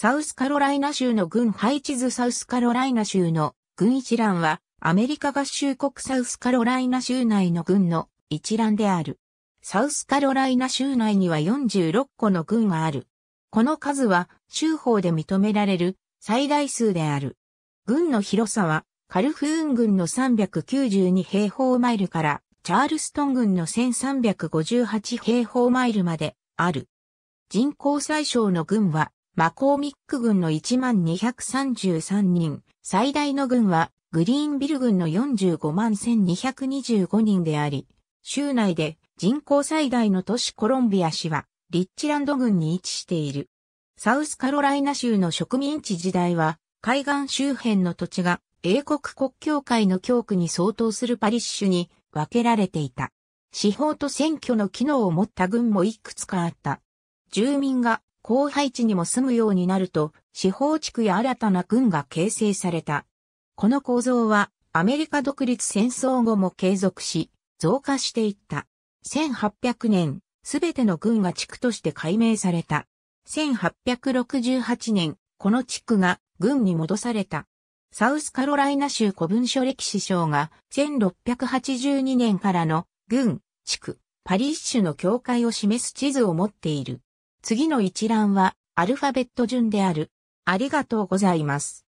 サウスカロライナ州の軍配置図サウスカロライナ州の軍一覧はアメリカ合衆国サウスカロライナ州内の軍の一覧である。サウスカロライナ州内には46個の軍がある。この数は州法で認められる最大数である。軍の広さはカルフーン軍の392平方マイルからチャールストン軍の1358平方マイルまである。人口最小の軍はマコーミック軍の1233人、最大の軍はグリーンビル軍の45万1225人であり、州内で人口最大の都市コロンビア市はリッチランド軍に位置している。サウスカロライナ州の植民地時代は、海岸周辺の土地が英国国教会の教区に相当するパリッシュに分けられていた。司法と選挙の機能を持った軍もいくつかあった。住民が荒廃地にも住むようになると、司法地区や新たな軍が形成された。この構造は、アメリカ独立戦争後も継続し、増加していった。1800年、すべての軍が地区として解明された。1868年、この地区が軍に戻された。サウスカロライナ州古文書歴史省が1682年からの軍、地区、パリッシュの境界を示す地図を持っている。次の一覧はアルファベット順である。ありがとうございます。